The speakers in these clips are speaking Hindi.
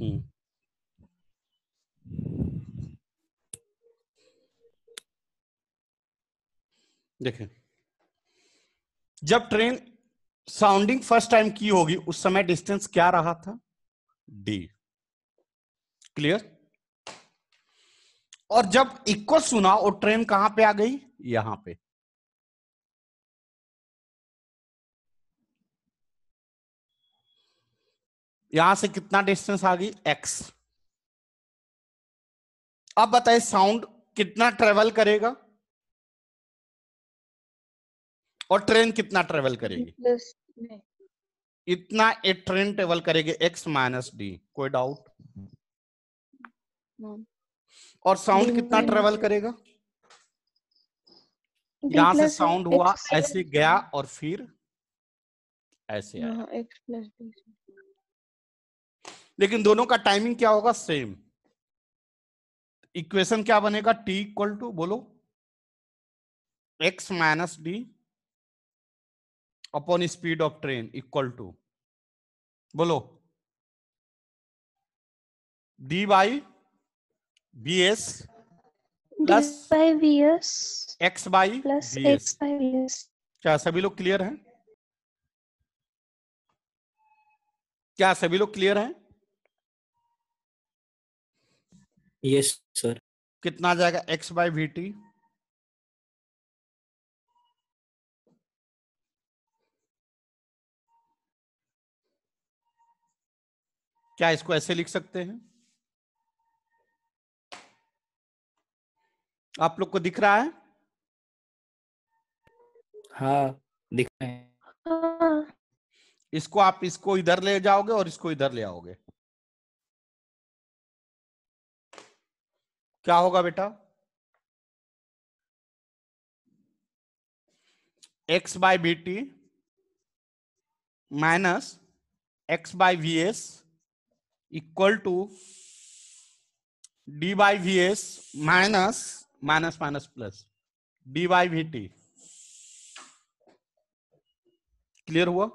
Hmm. देखें जब ट्रेन साउंडिंग फर्स्ट टाइम की होगी उस समय डिस्टेंस क्या रहा था डी क्लियर और जब इक्को सुना और ट्रेन कहां पे आ गई यहां पे यहां से कितना डिस्टेंस आ गई एक्स अब बताए साउंड कितना ट्रेवल करेगा और ट्रेन कितना ट्रेवल करेगी इतना एक ट्रेन ट्रेवल करेगी एक्स माइनस डी कोई डाउट और साउंड कितना ट्रेवल करेगा यहां से साउंड हुआ ऐसे गया और फिर ऐसे आया हाँ, लेकिन दोनों का टाइमिंग क्या होगा सेम इक्वेशन क्या बनेगा t इक्वल टू बोलो x minus D upon speed of train equal to बोलो d by B S plus by S X by plus X by क्या सभी लोग क्लियर हैं क्या सभी लोग क्लियर हैं यस सर कितना जाएगा एक्स बाई वी टी क्या इसको ऐसे लिख सकते हैं आप लोग को दिख रहा है हाँ दिख रहा है हाँ। इसको आप इसको इधर ले जाओगे और इसको इधर ले आओगे क्या होगा बेटा X by B T minus X by V S equal to D by V S minus minus minus plus D by V T clear हुआ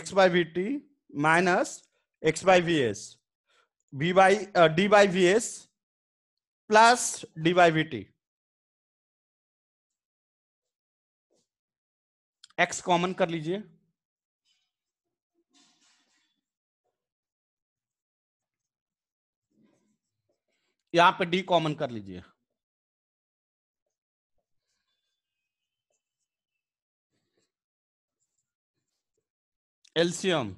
X by V T minus X by V S v by uh, d by vs plus d by vt X common कर लीजिए यहां पे डी कॉमन कर लीजिए एल्सियम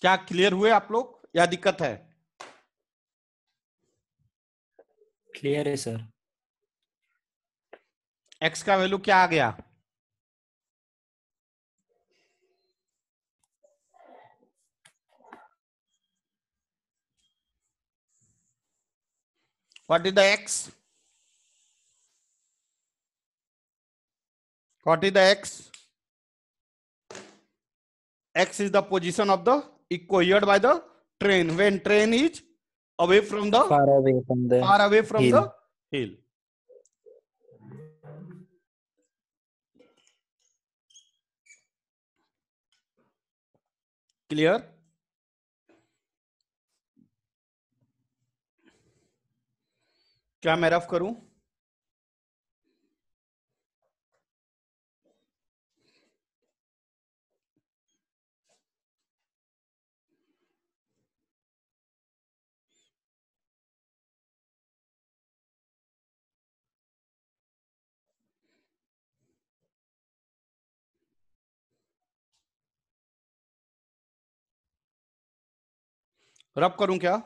क्या क्लियर हुए आप लोग या दिक्कत है क्लियर है सर एक्स का वैल्यू क्या आ गया what is the X what is the X X is the position of the acquired by the train when train is away from the far away from the far away from hill. the hill clear क्या मैं रफ करूं रब करूं क्या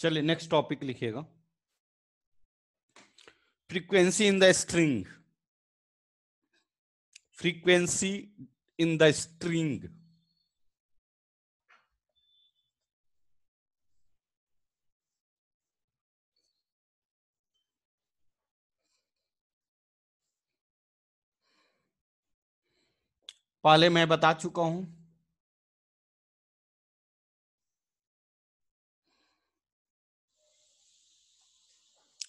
चलिए नेक्स्ट टॉपिक लिखिएगा frequency in the string frequency in the string पहले मैं बता चुका हूं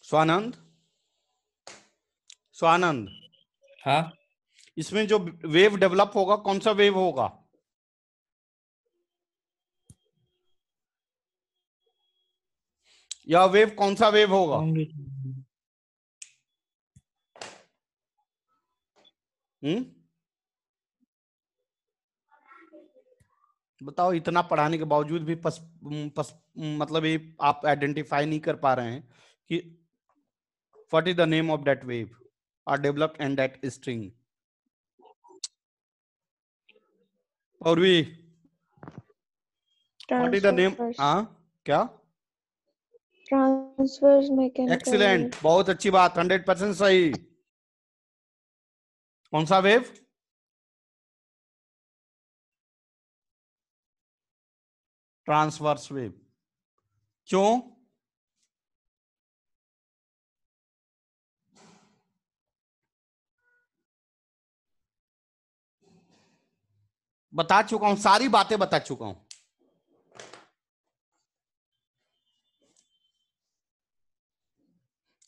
स्वानंद स्वानंद हाँ इसमें जो वेव डेवलप होगा कौन सा वेव होगा यह वेव कौन सा वेव होगा हम्म बताओ इतना पढ़ाने के बावजूद भी पस, पस, मतलब ये आप आइडेंटिफाई नहीं कर पा रहे हैं कि is the name of of wave are develop and and string और भी what इज द नेम हाँ क्या ट्रांसवर्स मैकेनिकल एक्सीलेंट बहुत अच्छी बात 100 परसेंट सही कौन सा वेव ट्रांसवर्स वेव क्यों बता चुका हूं सारी बातें बता चुका हूं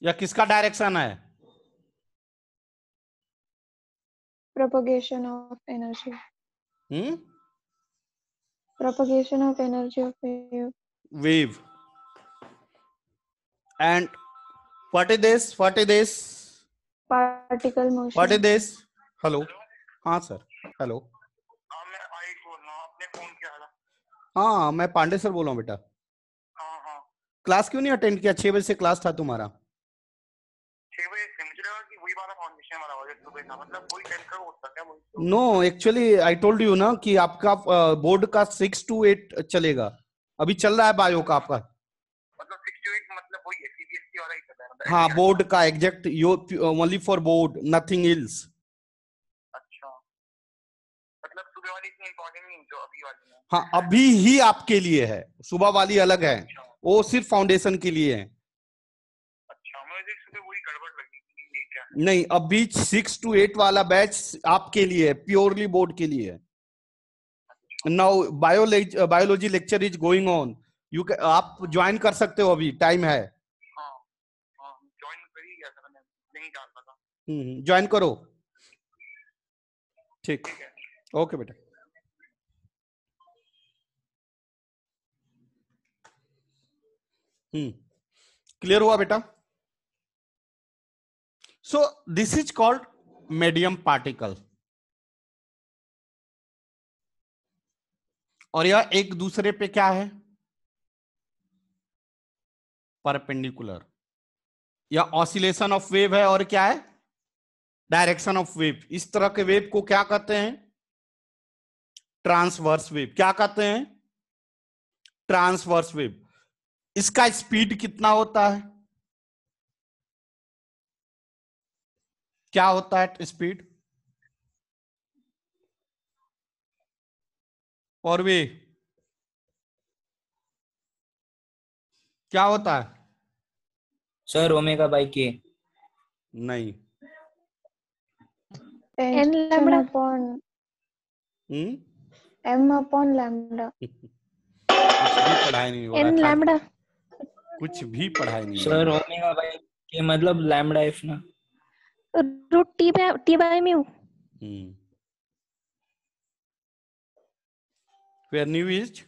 या किसका डायरेक्शन है propagation of energy hmm propagation of energy of wave wave and what is this what is this particle motion what is this hello ha ha sir hello main हाँ सर हेलो हाँ मैं पांडे सर बोल रहा हूँ बेटा क्लास क्यों नहीं अटेंड किया छह बजे से क्लास था तुम्हारा छह बजे no actually I told you ना कि आपका बोर्ड का सिक्स टू एट चलेगा अभी चल रहा है बायो का आपका मतलब मतलब e मतलब हाँ बोर्ड का exact you only for board nothing else अच्छा मतलब हाँ अभी ही आपके लिए है सुबह वाली अलग है अच्छा। वो सिर्फ फाउंडेशन के लिए है नहीं अब बीच सिक्स टू एट वाला बैच आपके लिए है प्योरली बोर्ड के लिए है now bio biology lecture is going on you आप ज्वाइन कर सकते हो अभी टाइम है ज्वाइन हाँ, हाँ, हम्म, हम्म, करो ठीक ओके बेटा हम्म क्लियर हुआ बेटा so this is called medium particle और यह एक दूसरे पे क्या है परपेंडिकुलर यह ऑसिलेशन ऑफ वेव है और क्या है डायरेक्शन ऑफ वेव इस तरह के वेव को क्या कहते हैं ट्रांसवर्स वेव क्या कहते हैं ट्रांसवर्स वेव इसका स्पीड कितना होता है क्या होता है स्पीड और भी क्या होता है सर ओमेगा बाई के नहीं N lambda upon M upon lambda कुछ भी पढ़ाई नहीं हो एन लैम्डा कुछ भी पढ़ाई नहीं सर ओमेगा बाई के मतलब लैम्डा एफ ना root T by T by mu hmm where nu is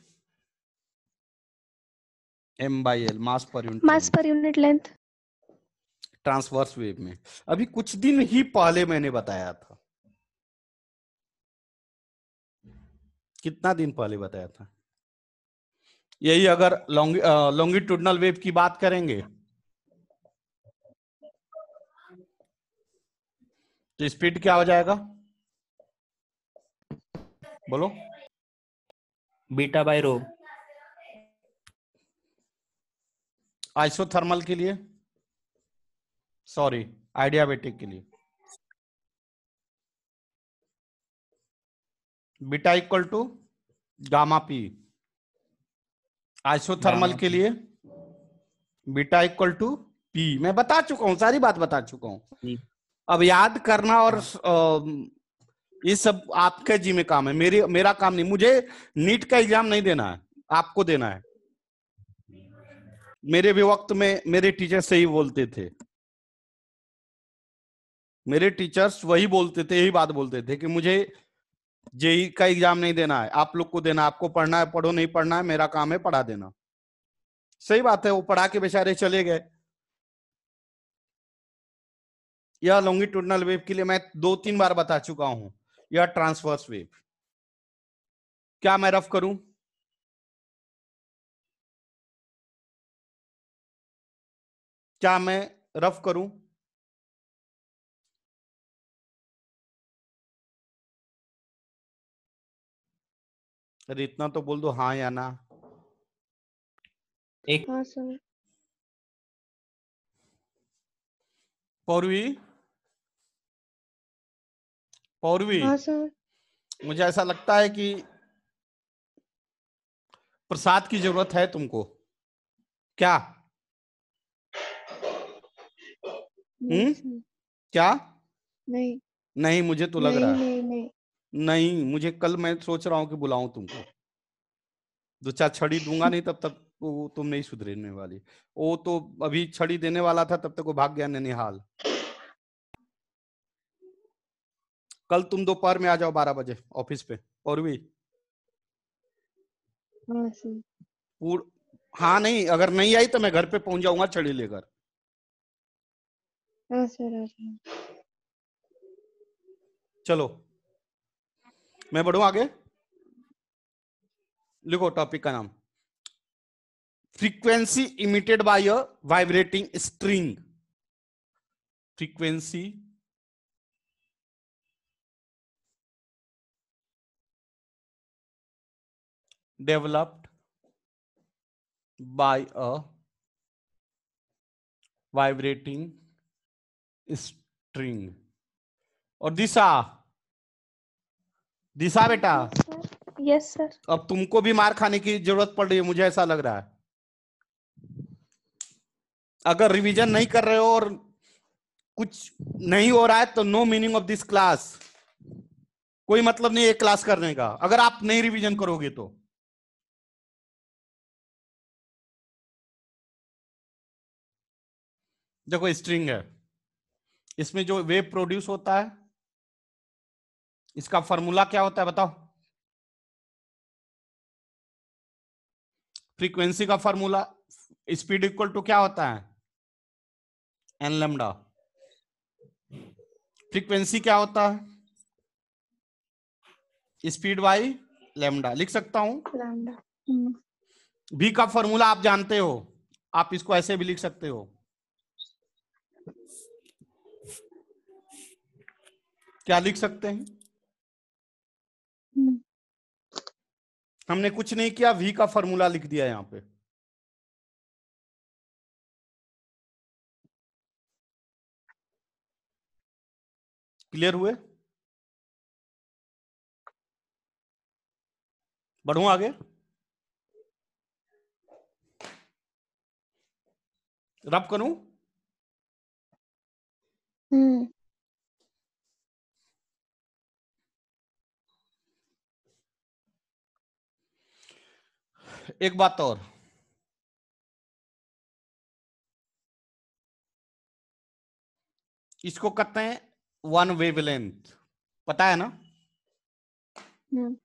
M by L mass पर यूनिट मास पर यूनिट लेंथ ट्रांसवर्स वेव में अभी कुछ दिन ही पहले मैंने बताया था कितना दिन पहले बताया था यही अगर लॉन्गिट्यूडनल वेव की बात करेंगे तो स्पीड क्या हो जाएगा बोलो बीटा बाय रो आइसोथर्मल के लिए सॉरी आइडियाबेटिक के लिए beta equal to gamma P isothermal के लिए बीटा इक्वल टू पी मैं बता चुका हूं सारी बात बता चुका हूं अब याद करना और ये सब आपके जी में काम है मेरी मेरा काम नहीं मुझे नीट का एग्जाम नहीं देना है आपको देना है मेरे भी वक्त में मेरे टीचर यही बोलते थे मेरे टीचर्स वही बोलते थे यही बात बोलते थे कि मुझे जेई का एग्जाम नहीं देना है आप लोग को देना आपको पढ़ना है पढ़ो नहीं पढ़ना है मेरा काम है पढ़ा देना सही बात है वो पढ़ा के बेचारे चले गए यह लॉन्गिट्यूडनल वेव के लिए मैं दो तीन बार बता चुका हूं यह ट्रांसवर्स वेव क्या मैं रफ करूं क्या मैं रफ करूं अरे इतना तो बोल दो हाँ या ना एक हाँ सर पौरवी पौरवी हाँ मुझे ऐसा लगता है कि प्रसाद की जरूरत है तुमको क्या हम्म क्या नहीं नहीं मुझे तो लग रहा है नहीं, नहीं नहीं मुझे कल मैं सोच रहा हूँ कि बुलाऊ तुमको दो चार छड़ी दूंगा नहीं तब तक तो वो तुम नहीं सुधरने वाली वो तो अभी छड़ी देने वाला था तब तक वो भाग गया ननिहाल कल तुम दोपहर में आ जाओ बारह बजे ऑफिस पे और भी हाँ, हाँ नहीं अगर नहीं आई तो मैं घर पे पहुंच जाऊंगा छड़ी लेकर हाँ, हाँ, चलो मैं बढ़ू आगे लिखो टॉपिक का नाम frequency emitted by a vibrating string frequency developed by a vibrating string और दिशा दिशा बेटा यस सर अब तुमको भी मार खाने की जरूरत पड़ रही है मुझे ऐसा लग रहा है अगर रिवीजन नहीं कर रहे हो और कुछ नहीं हो रहा है तो no meaning of this class कोई मतलब नहीं एक क्लास करने का अगर आप नहीं रिवीजन करोगे तो देखो स्ट्रिंग है इसमें जो वेव प्रोड्यूस होता है इसका फॉर्मूला क्या होता है बताओ फ्रीक्वेंसी का फॉर्मूला स्पीड इक्वल टू क्या होता है एन लेमडा फ्रीक्वेंसी क्या होता है स्पीड वाई लेमडा लिख सकता हूं भी हम्म। का फॉर्मूला आप जानते हो आप इसको ऐसे भी लिख सकते हो क्या लिख सकते हैं हम्म। हमने कुछ नहीं किया वी का फॉर्मूला लिख दिया यहां पे क्लियर हुए बढ़ू आगे रब करूं हम्म एक बात और इसको कहते हैं वन वेवलेंथ पता है ना हम्म।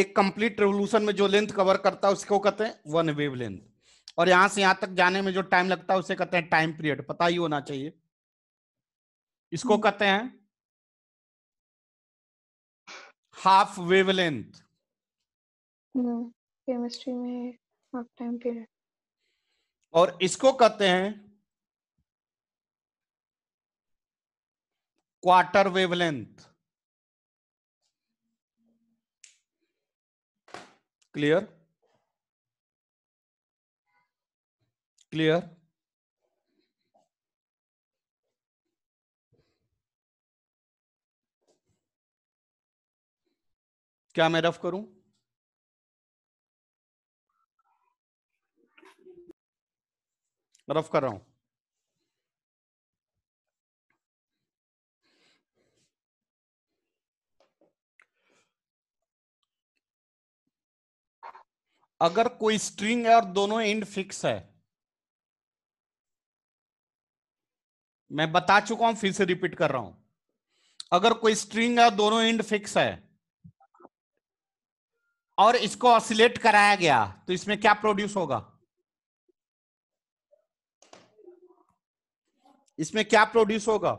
एक कंप्लीट रेवोल्यूशन में जो लेंथ कवर करता है उसको कहते हैं वन वेवलेंथ और यहां से यहां तक जाने में जो टाइम लगता है उसे कहते हैं टाइम पीरियड पता ही होना चाहिए इसको हम्म। कहते हैं हाफ हम्म। वेवलेंथ केमिस्ट्री में हाफ टाइम पीरियड और इसको कहते हैं क्वार्टर वेवलेंथ क्लियर क्लियर क्या मैं रफ करूं मैं रफ कर रहा हूं अगर कोई स्ट्रिंग है और दोनों एंड फिक्स है मैं बता चुका हूं फिर से रिपीट कर रहा हूं अगर कोई स्ट्रिंग है दोनों एंड फिक्स है और इसको ऑसिलेट कराया गया तो इसमें क्या प्रोड्यूस होगा इसमें क्या प्रोड्यूस होगा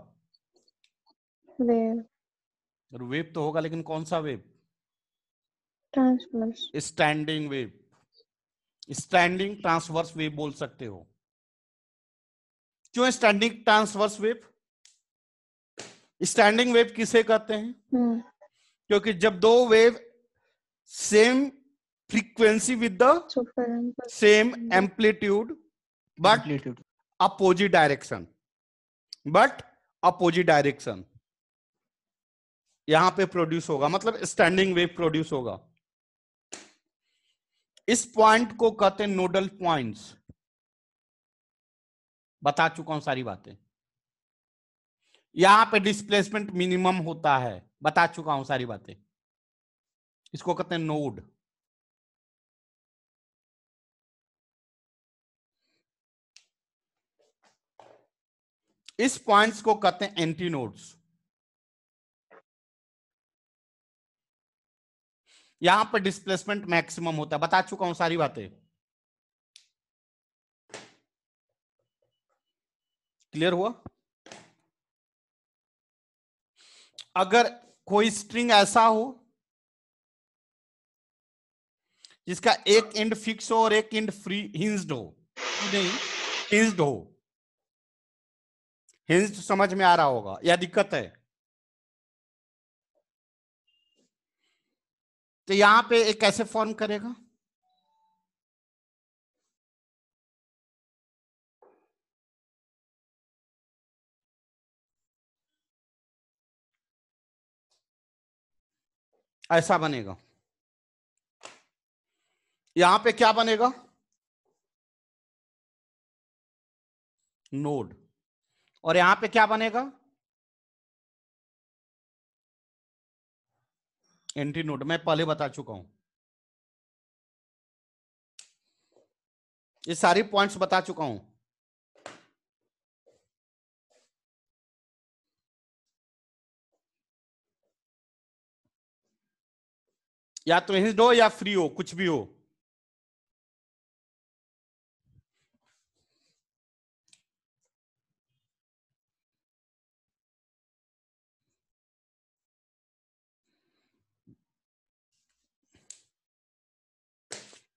वेव वेव तो होगा लेकिन कौन सा wave transverse standing wave standing transverse wave बोल सकते हो क्यों standing transverse wave standing wave किसे कहते हैं hmm. क्योंकि जब दो wave same frequency with the same amplitude but opposite direction but opposite direction यहां पे प्रोड्यूस होगा मतलब स्टैंडिंग वेव प्रोड्यूस होगा इस पॉइंट को कहते हैं नोडल पॉइंट्स बता चुका हूं सारी बातें यहां पे डिस्प्लेसमेंट मिनिमम होता है बता चुका हूं सारी बातें इसको कहते हैं नोड इस पॉइंट्स को कहते हैं एंटी नोड्स यहां पर डिस्प्लेसमेंट मैक्सिमम होता है बता चुका हूं सारी बातें क्लियर हुआ अगर कोई स्ट्रिंग ऐसा हो जिसका एक एंड फिक्स हो और एक एंड फ्री हिंस्ड हो नहीं हिंस्ड हो हिंस तो समझ में आ रहा होगा या दिक्कत है तो यहां पे एक कैसे फॉर्म करेगा ऐसा बनेगा यहां पे क्या बनेगा नोड और यहां पे क्या बनेगा एंट्री नोट मैं पहले बता चुका हूं ये सारी पॉइंट्स बता चुका हूं या तो हिंस्ड हो या फ्री हो कुछ भी हो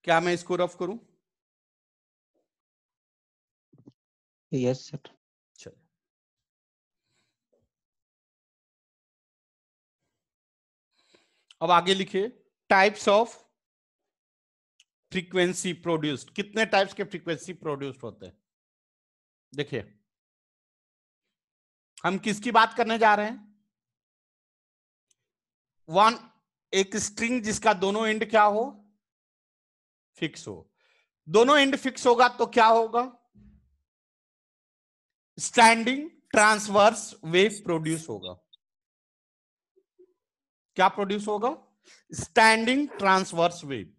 क्या मैं इसको रफ करूं यस सर चलो अब आगे लिखिए टाइप्स ऑफ फ्रीक्वेंसी प्रोड्यूस्ड कितने टाइप्स के फ्रीक्वेंसी प्रोड्यूस्ड होते हैं देखिए हम किसकी बात करने जा रहे हैं वन एक स्ट्रिंग जिसका दोनों एंड क्या हो फिक्स हो दोनों एंड फिक्स होगा तो क्या होगा स्टैंडिंग ट्रांसवर्स वेव प्रोड्यूस होगा क्या प्रोड्यूस होगा स्टैंडिंग ट्रांसवर्स वेव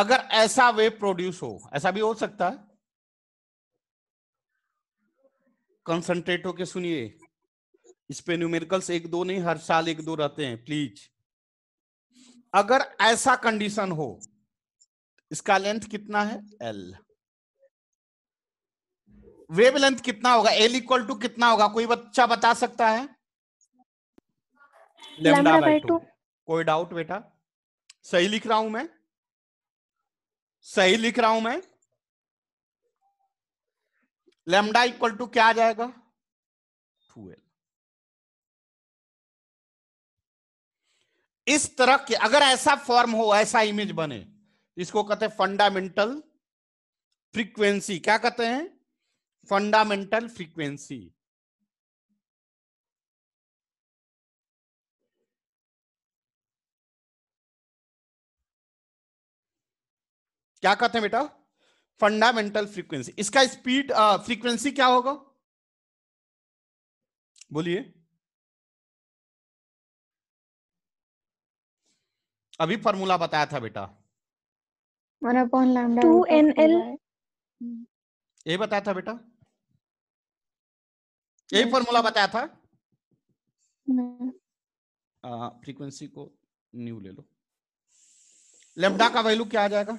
अगर ऐसा वेव प्रोड्यूस हो ऐसा भी हो सकता है कंसंट्रेट होके सुनिए इस पे न्यूमेरिकल्स एक दो नहीं हर साल एक दो रहते हैं प्लीज अगर ऐसा कंडीशन हो इसका लेंथ कितना है एल वेव लेंथ कितना होगा एल इक्वल टू कितना होगा कोई बच्चा बता सकता है लेमडा बाई टू कोई डाउट बेटा सही लिख रहा हूं मैं सही लिख रहा हूं मैं लेमडा इक्वल टू क्या आ जाएगा एल इस तरह के अगर ऐसा फॉर्म हो ऐसा इमेज बने तो इसको कहते हैं फंडामेंटल फ्रीक्वेंसी क्या कहते हैं फंडामेंटल फ्रीक्वेंसी क्या कहते हैं बेटा फंडामेंटल फ्रीक्वेंसी इसका स्पीड फ्रीक्वेंसी क्या होगा बोलिए अभी फॉर्मूला बताया था बेटा टू एन एल ये बताया था बेटा हम्म। यही फॉर्मूला बताया था फ्रीक्वेंसी हम्म। को न्यू ले लो लेमडा का वैल्यू क्या आ जाएगा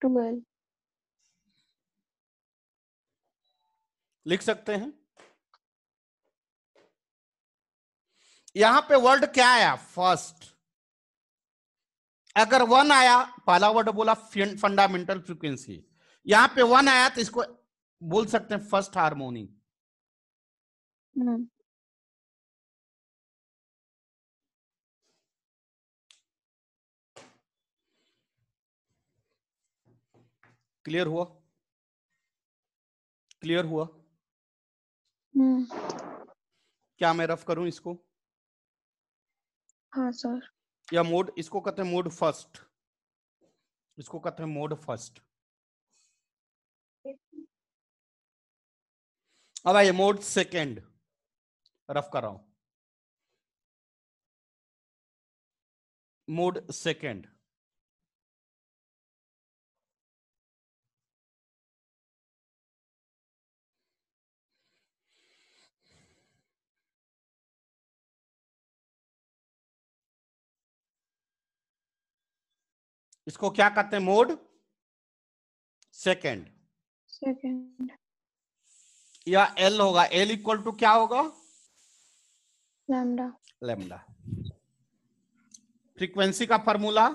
ट्वेल्व लिख सकते हैं यहां पे वर्ड क्या आया फर्स्ट अगर वन आया पहला वर्ड बोला फंडामेंटल फ्रीक्वेंसी यहां पे वन आया तो इसको बोल सकते हैं फर्स्ट हारमोनी क्लियर हुआ क्लियर हुआ हम्म। क्या मैं रफ करूं इसको हाँ सर या मोड इसको कहते हैं मोड फर्स्ट इसको कहते हैं मोड फर्स्ट अब आइए मोड सेकेंड रफ कर रहा हूं मोड सेकेंड इसको क्या कहते हैं मोड सेकेंड सेकेंड या एल होगा एल इक्वल टू क्या होगा लैम्डा लैम्डा फ्रीक्वेंसी का फॉर्मूला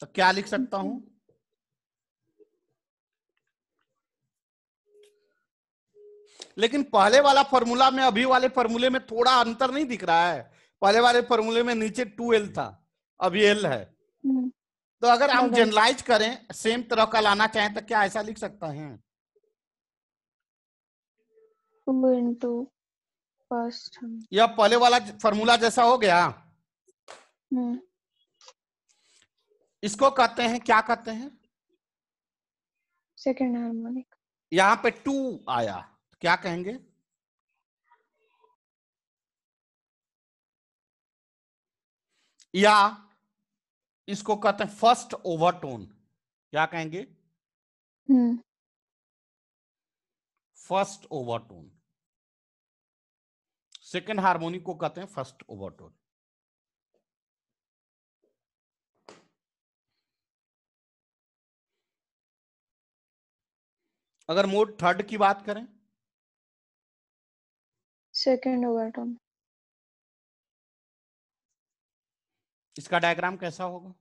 तो क्या लिख सकता हूं लेकिन पहले वाला फॉर्मूला में अभी वाले फॉर्मूले में थोड़ा अंतर नहीं दिख रहा है पहले वाले फॉर्मूले में नीचे टू एल था अभी एल है हम्म। तो अगर हम जनरलाइज करें सेम तरह का लाना चाहें तो क्या ऐसा लिख सकते हैं या पहले वाला फॉर्मूला जैसा हो गया हम्म। इसको कहते हैं क्या कहते हैं सेकेंड हार्मोनिक यहाँ पे टू आया क्या कहेंगे या इसको कहते हैं फर्स्ट ओवरटोन क्या कहेंगे फर्स्ट ओवरटोन सेकेंड हार्मोनिक को कहते हैं फर्स्ट ओवरटोन अगर मोड थर्ड की बात करें सेकेंड होगा टॉम इसका डायग्राम कैसा होगा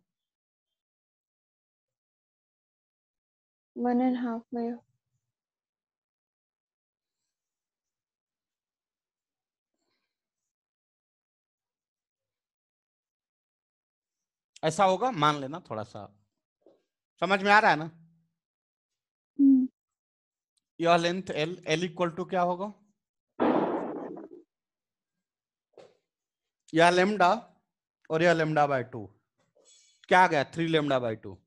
वन एंड हाफ में ऐसा होगा मान लेना थोड़ा सा समझ में आ रहा है ना हम्म। यह length L L equal to क्या होगा या लेमडा और यह लेमडा बाय टू क्या आ गया three lambda by two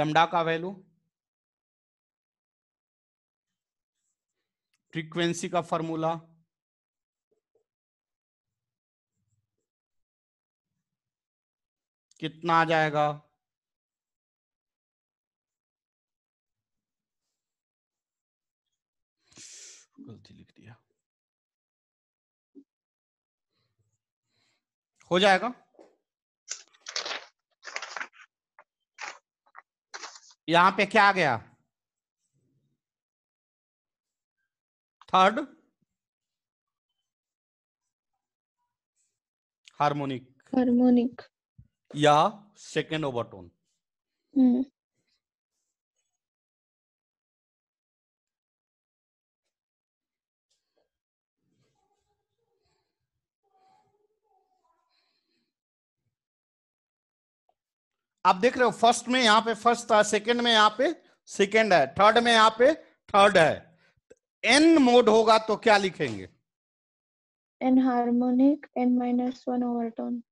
lambda का वैल्यू फ्रीक्वेंसी का फॉर्मूला कितना आ जाएगा गलती लिख दिया हो जाएगा यहां पे क्या आ गया थर्ड हार्मोनिक हार्मोनिक या सेकेंड ओवरटोन आप देख रहे हो फर्स्ट में यहाँ पे फर्स्ट था सेकेंड में यहाँ पे सेकेंड है थर्ड में यहाँ पे थर्ड है एन मोड होगा तो क्या लिखेंगे N harmonic N minus one tone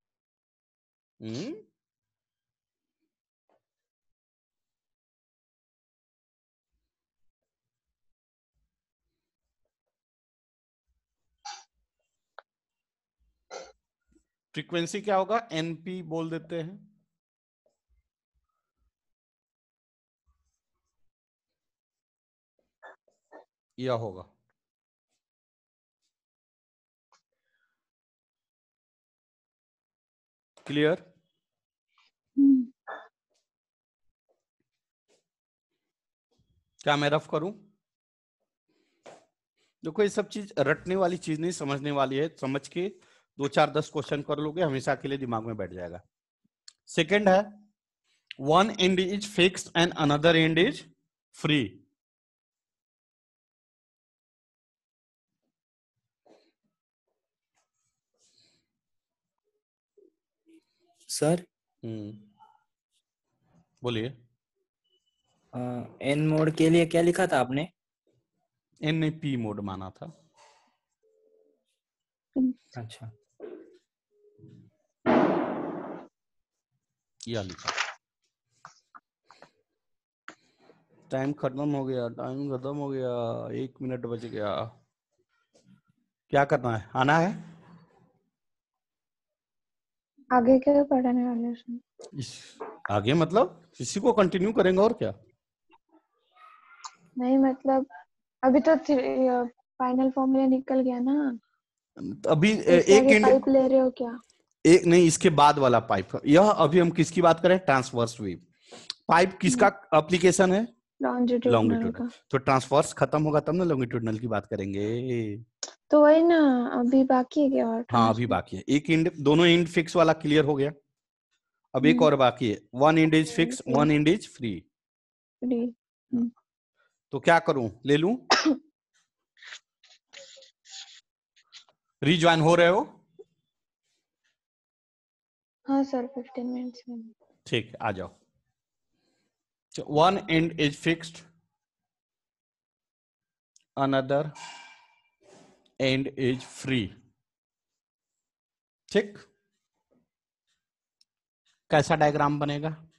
frequency क्या होगा एनपी बोल देते हैं या होगा क्लियर क्या मैं रफ करूं देखो ये सब चीज रटने वाली चीज नहीं समझने वाली है समझ के दो चार दस क्वेश्चन कर लोगे हमेशा के लिए दिमाग में बैठ जाएगा सेकंड है one end is fix end another end is free sir हम्म। बोलिए एन मोड के लिए क्या लिखा था आपने एन ने पी मोड माना था अच्छा या लिखा टाइम खत्म हो गया टाइम खत्म हो गया एक मिनट बच गया क्या करना है आना है आगे क्या पढ़ाने वाले आगे मतलब इसी को कंटिन्यू करेंगे और क्या नहीं मतलब अभी तो फाइनल फॉर्मूला निकल गया ना अभी एक पाइप ले रहे हो क्या एक नहीं इसके बाद वाला पाइप यह अभी हम किसकी बात करें ट्रांसवर्स वेव पाइप किसका एप्लीकेशन हम्म। है लॉन्गिट्यूडनल तो ट्रांसवर्स खत्म होगा तब ना लॉन्गिट्यूडनल की बात करेंगे तो वही ना अभी बाकी है क्या और हाँ अभी बाकी है एक इंड दोनों इंड फिक्स वाला क्लियर हो गया अब एक हम्म। और बाकी है one end is fix one end is free free तो क्या करूं ले लू रिज्वाइन हो रहे हो हाँ सर फिफ्टीन मिनट्स में ठीक आ जाओ one end is fixed another end is free ठीक कैसा डायग्राम बनेगा